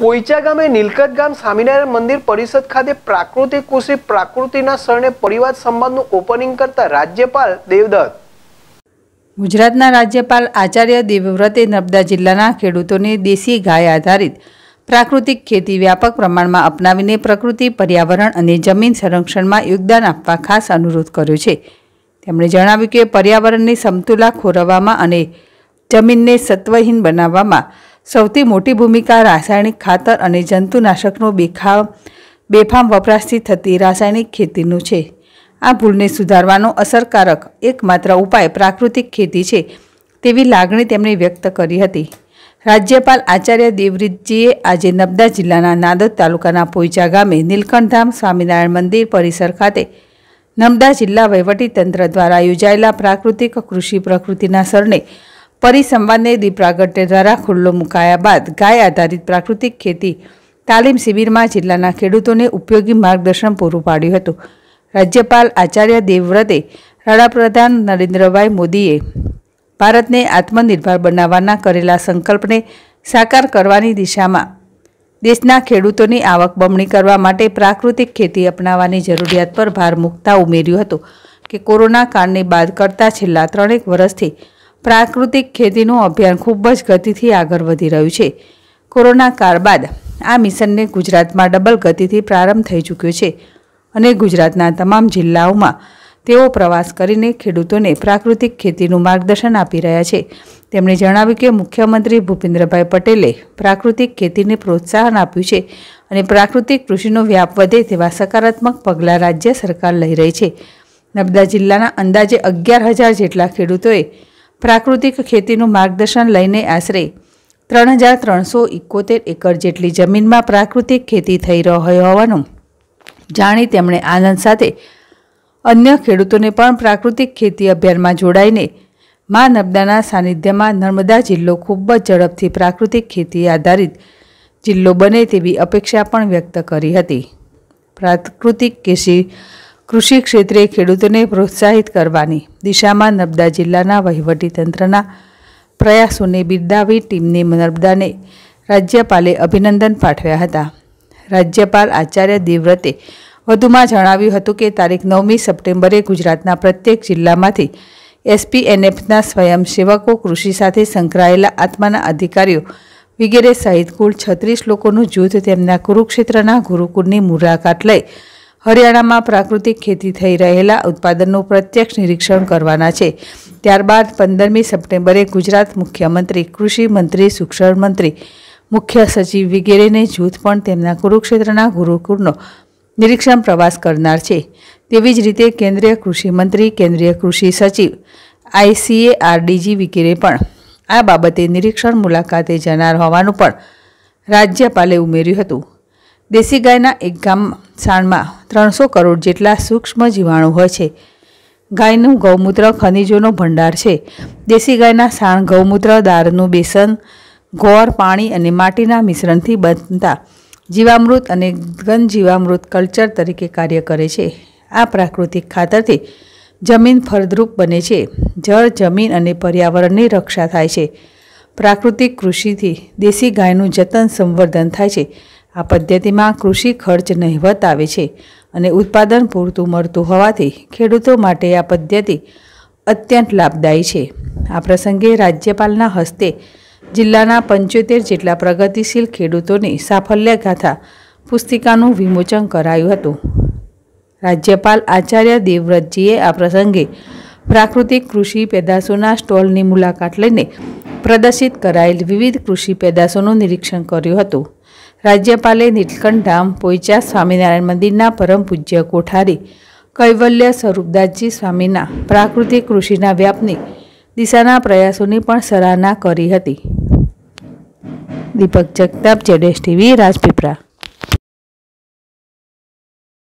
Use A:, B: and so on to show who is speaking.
A: પોઈચા ગામે નીલકત ગામ સ્વામિનારાયણ મંદિર પરિષદ ખાતે પ્રાકૃતિક કૃષિ પ્રાકૃતિના શરણે પરિવાર સંવાદનું ઓપનિંગ કરતા રાજ્યપાલ દેવદત્ત ગુજરાતના રાજ્યપાલ આચાર્ય દેવવ્રતે નર્મદા જિલ્લાના ખેડૂતોને દેશી ગાય આધારિત પ્રાકૃતિક ખેતી વ્યાપક પ્રમાણમાં અપનાવીને પ્રકૃતિ પર્યાવરણ અને જમીન સંરક્ષણમાં યોગદાન આપવા ખાસ અનુરોધ કર્યો છે તેમણે જણાવ્યું કે પર્યાવરણની સમતુલા ખોરવવામાં અને જમીનને સત્વહીન બનાવવામાં સૌથી મોટી ભૂમિકા રાસાયણિક ખાતર અને જંતુનાશકનો બેખામ બેફામ વપરાશથી થતી રાસાયણિક ખેતીનું છે આ ભૂલને સુધારવાનો અસરકારક એકમાત્ર ઉપાય પ્રાકૃતિક ખેતી છે તેવી લાગણી તેમણે વ્યક્ત કરી હતી રાજ્યપાલ આચાર્ય દેવવ્રતજીએ આજે નબદા જિલ્લાના નાદોદ તાલુકાના પોઈચા ગામે નીલકંઠધામ સ્વામિનારાયણ મંદિર પરિસર ખાતે નર્મદા જિલ્લા વહીવટીતંત્ર દ્વારા યોજાયેલા પ્રાકૃતિક કૃષિ પ્રકૃતિના સરને પરિસંવાદને દીપ્રાગટ્ય દ્વારા ખુલ્લો મુકાયા બાદ ગાય આધારિત પ્રાકૃતિક ખેતી તાલીમ શિબિરમાં જિલ્લાના ખેડૂતોને ઉપયોગી માર્ગદર્શન પૂરું પાડ્યું હતું રાજ્યપાલ આચાર્ય દેવવ્રતે વડાપ્રધાન નરેન્દ્રભાઈ મોદીએ ભારતને આત્મનિર્ભર બનાવવાના કરેલા સંકલ્પને સાકાર કરવાની દિશામાં દેશના ખેડૂતોની આવક બમણી કરવા માટે પ્રાકૃતિક ખેતી અપનાવવાની જરૂરિયાત પર ભાર મૂકતા ઉમેર્યું હતું કે કોરોના કાળને બાદ કરતાં છેલ્લા ત્રણેક વર્ષથી પ્રાકૃતિક ખેતીનું અભિયાન ખૂબ જ ગતિથી આગળ વધી રહ્યું છે કોરોના કાળ બાદ આ મિશનને ગુજરાતમાં ડબલ ગતિથી પ્રારંભ થઈ ચૂક્યો છે અને ગુજરાતના તમામ જિલ્લાઓમાં તેઓ પ્રવાસ કરીને ખેડૂતોને પ્રાકૃતિક ખેતીનું માર્ગદર્શન આપી રહ્યા છે તેમણે જણાવ્યું કે મુખ્યમંત્રી ભૂપેન્દ્રભાઈ પટેલે પ્રાકૃતિક ખેતીને પ્રોત્સાહન આપ્યું છે અને પ્રાકૃતિક કૃષિનો વ્યાપ વધે તેવા સકારાત્મક પગલાં રાજ્ય સરકાર લઈ રહી છે નર્મદા જિલ્લાના અંદાજે અગિયાર હજાર જેટલા ખેડૂતોએ પ્રાકૃતિક ખેતીનું માર્ગદર્શન લઈને આશરે ત્રણ હજાર ત્રણસો ઇકોતેર એકર જેટલી જમીનમાં પ્રાકૃતિક ખેતી થઈ રહ્યો હોવાનું જાણી તેમણે આનંદ સાથે અન્ય ખેડૂતોને પણ પ્રાકૃતિક ખેતી અભિયાનમાં જોડાઈને મા નર્મદાના સાનિધ્યમાં નર્મદા જિલ્લો ખૂબ જ ઝડપથી પ્રાકૃતિક ખેતી આધારિત જિલ્લો બને તેવી અપેક્ષા પણ વ્યક્ત કરી હતી પ્રાકૃતિક કૃષિ કૃષિ ક્ષેત્રે ખેડૂતોને પ્રોત્સાહિત કરવાની દિશામાં નર્મદા જિલ્લાના વહીવટીતંત્રના પ્રયાસોને બિરદાવી ટીમને નર્મદાને રાજ્યપાલે અભિનંદન પાઠવ્યા હતા રાજ્યપાલ આચાર્ય દેવવ્રતે વધુમાં જણાવ્યું હતું કે તારીખ નવમી સપ્ટેમ્બરે ગુજરાતના પ્રત્યેક જિલ્લામાંથી એસપીએનએફના સ્વયંસેવકો કૃષિ સાથે સંકળાયેલા આત્માના અધિકારીઓ વગેરે સહિત કુલ છત્રીસ લોકોનું જૂથ તેમના કુરુક્ષેત્રના ગુરુકુળની મુલાકાત લઈ હરિયાણામાં પ્રાકૃતિક ખેતી થઈ રહેલા ઉત્પાદનનું પ્રત્યક્ષ નિરીક્ષણ કરવાના છે ત્યારબાદ પંદરમી સપ્ટેમ્બરે ગુજરાત મુખ્યમંત્રી કૃષિ મંત્રી શિક્ષણ મંત્રી મુખ્ય સચિવ વગેરેને જૂથ પણ તેમના કુરુક્ષેત્રના ગુરુકુળનો નિરીક્ષણ પ્રવાસ કરનાર છે તેવી જ રીતે કેન્દ્રીય કૃષિ મંત્રી કેન્દ્રીય કૃષિ સચિવ આઈસીએ આરડીજી વગેરે પણ આ બાબતે નિરીક્ષણ મુલાકાતે જનાર હોવાનું પણ રાજ્યપાલે ઉમેર્યું હતું દેશી ગાયના એક ગામમાં છાણમાં ત્રણસો કરોડ જેટલા સૂક્ષ્મ જીવાણુ હોય છે ગાયનું ગૌમૂત્ર ખનિજોનો ભંડાર છે દેશી ગાયના સાણ ગૌમૂત્ર દારનું બેસન ગોળ પાણી અને માટીના મિશ્રણથી બનતા જીવામૃત અને ઘન જીવામૃત કલ્ચર તરીકે કાર્ય કરે છે આ પ્રાકૃતિક ખાતરથી જમીન ફળદ્રુપ બને છે જળ જમીન અને પર્યાવરણની રક્ષા થાય છે પ્રાકૃતિક કૃષિથી દેશી ગાયનું જતન સંવર્ધન થાય છે આ પદ્ધતિમાં કૃષિ ખર્ચ નહિવત આવે છે અને ઉત્પાદન પૂરતું મળતું હોવાથી ખેડૂતો માટે આ પદ્ધતિ અત્યંત લાભદાયી છે આ પ્રસંગે રાજ્યપાલના હસ્તે જિલ્લાના પંચોતેર જેટલા પ્રગતિશીલ ખેડૂતોની સાફલ્યગાથા પુસ્તિકાનું વિમોચન કરાયું હતું રાજ્યપાલ આચાર્ય દેવવ્રતજીએ આ પ્રસંગે પ્રાકૃતિક કૃષિ પેદાશોના સ્ટોલની મુલાકાત લઈને પ્રદર્શિત કરાયેલ વિવિધ કૃષિ પેદાશોનું નિરીક્ષણ કર્યું હતું રાજ્યપાલે નીલકંઠધામ પોઈચા સ્વામિનારાયણ મંદિરના પરમ પૂજ્ય કોઠારી કૈવલ્ય સ્વરૂપદાસજી સ્વામીના પ્રાકૃતિક કૃષિના વ્યાપની દિશાના પ્રયાસોની પણ સરાહના કરી હતી દીપક જગતાપ જેડેશ ટીવી રાજપીપળા